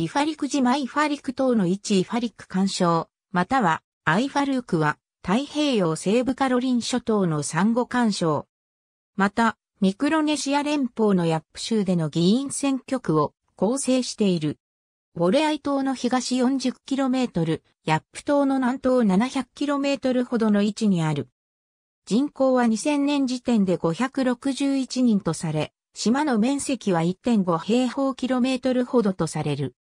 イファリク島イファリク島の一イファリク干渉、またはアイファルークは太平洋西部カロリン諸島の産後干渉。また、ミクロネシア連邦のヤップ州での議員選挙区を構成している。ウォレアイ島の東 40km、ヤップ島の南東 700km ほどの位置にある。人口は2000年時点で561人とされ、島の面積は1.5平方キロメートルほどとされる。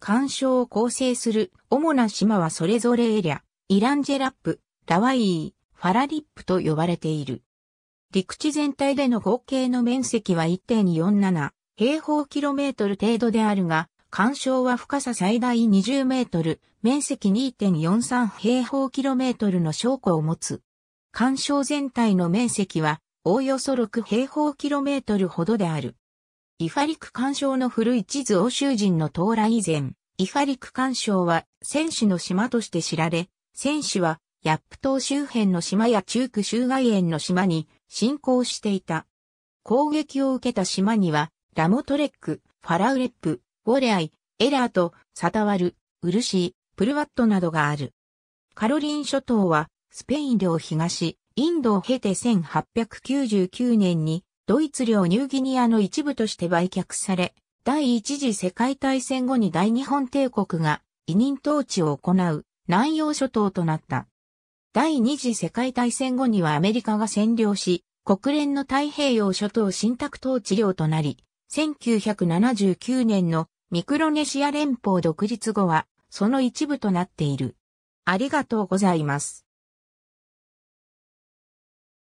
干渉を構成する主な島はそれぞれエリア、イランジェラップ、ラワイー、ファラリップと呼ばれている。陸地全体での合計の面積は1.47平方キロメートル程度であるが、干渉は深さ最大20メートル、面積2.43平方キロメートルの証拠を持つ。干渉全体の面積は、おおよそ6平方キロメートルほどである。イファリク干渉の古い地図欧州人の到来以前、イファリク干渉は戦士の島として知られ、戦士はヤップ島周辺の島や中区周外縁の島に侵攻していた。攻撃を受けた島には、ラモトレック、ファラウレップ、ウォレアイ、エラーと、サタワル、ウルシー、プルワットなどがある。カロリン諸島は、スペイン領東、インドを経て1899年にドイツ領ニューギニアの一部として売却され、第一次世界大戦後に大日本帝国が委任統治を行う南洋諸島となった。第二次世界大戦後にはアメリカが占領し、国連の太平洋諸島信託統治領となり、1979年のミクロネシア連邦独立後は、その一部となっている。ありがとうございます。